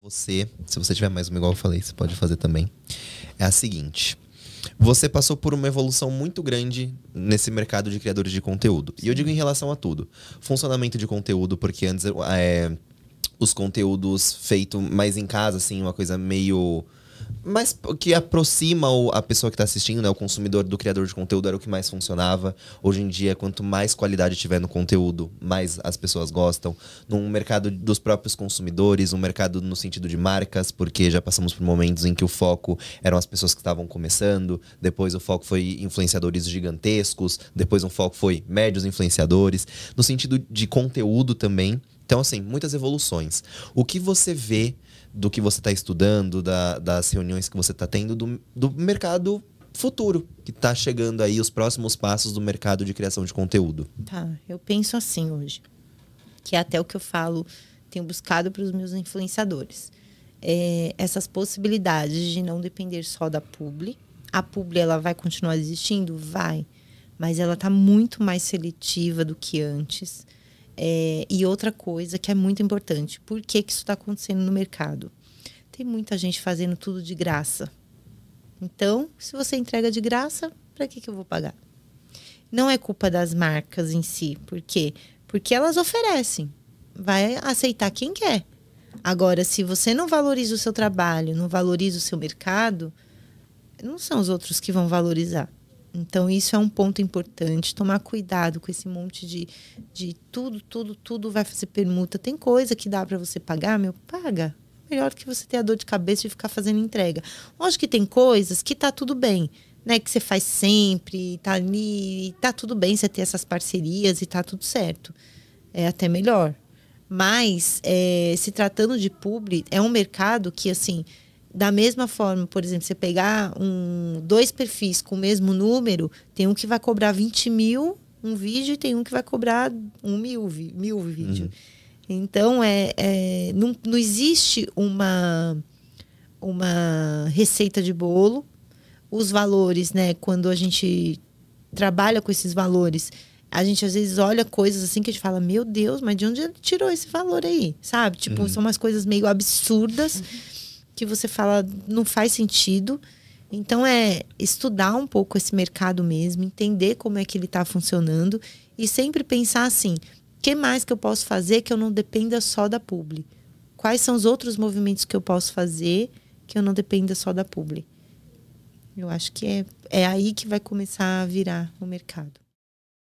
Você, se você tiver mais uma igual eu falei, você pode fazer também. É a seguinte. Você passou por uma evolução muito grande nesse mercado de criadores de conteúdo. E eu digo em relação a tudo. Funcionamento de conteúdo, porque antes é, os conteúdos feitos mais em casa, assim, uma coisa meio mas que aproxima a pessoa que está assistindo, né, o consumidor do criador de conteúdo, era o que mais funcionava. Hoje em dia, quanto mais qualidade tiver no conteúdo, mais as pessoas gostam. Num mercado dos próprios consumidores, um mercado no sentido de marcas, porque já passamos por momentos em que o foco eram as pessoas que estavam começando, depois o foco foi influenciadores gigantescos, depois o foco foi médios influenciadores. No sentido de conteúdo também, então, assim, muitas evoluções. O que você vê do que você está estudando, da, das reuniões que você está tendo, do, do mercado futuro que está chegando aí, os próximos passos do mercado de criação de conteúdo? Tá, eu penso assim hoje, que é até o que eu falo, tenho buscado para os meus influenciadores. É, essas possibilidades de não depender só da publi. A publi, ela vai continuar existindo? Vai. Mas ela está muito mais seletiva do que antes é, e outra coisa que é muito importante, por que, que isso está acontecendo no mercado? Tem muita gente fazendo tudo de graça. Então, se você entrega de graça, para que, que eu vou pagar? Não é culpa das marcas em si. Por quê? Porque elas oferecem. Vai aceitar quem quer. Agora, se você não valoriza o seu trabalho, não valoriza o seu mercado, não são os outros que vão valorizar. Então, isso é um ponto importante. Tomar cuidado com esse monte de, de tudo, tudo, tudo vai fazer permuta. Tem coisa que dá para você pagar, meu? Paga. Melhor que você ter a dor de cabeça e ficar fazendo entrega. Lógico que tem coisas que tá tudo bem, né? Que você faz sempre, tá ali, tá tudo bem você ter essas parcerias e tá tudo certo. É até melhor. Mas, é, se tratando de publi, é um mercado que, assim, da mesma forma, por exemplo, você pegar um, dois perfis com o mesmo número, tem um que vai cobrar 20 mil um vídeo e tem um que vai cobrar um mil, mil vídeo. Uhum. Então, é, é, não, não existe uma, uma receita de bolo. Os valores, né? Quando a gente trabalha com esses valores, a gente às vezes olha coisas assim que a gente fala, meu Deus, mas de onde ele tirou esse valor aí? Sabe? Tipo, uhum. são umas coisas meio absurdas. Uhum que você fala não faz sentido. Então é estudar um pouco esse mercado mesmo, entender como é que ele está funcionando e sempre pensar assim: o que mais que eu posso fazer que eu não dependa só da publi? Quais são os outros movimentos que eu posso fazer que eu não dependa só da publi? Eu acho que é, é aí que vai começar a virar o mercado.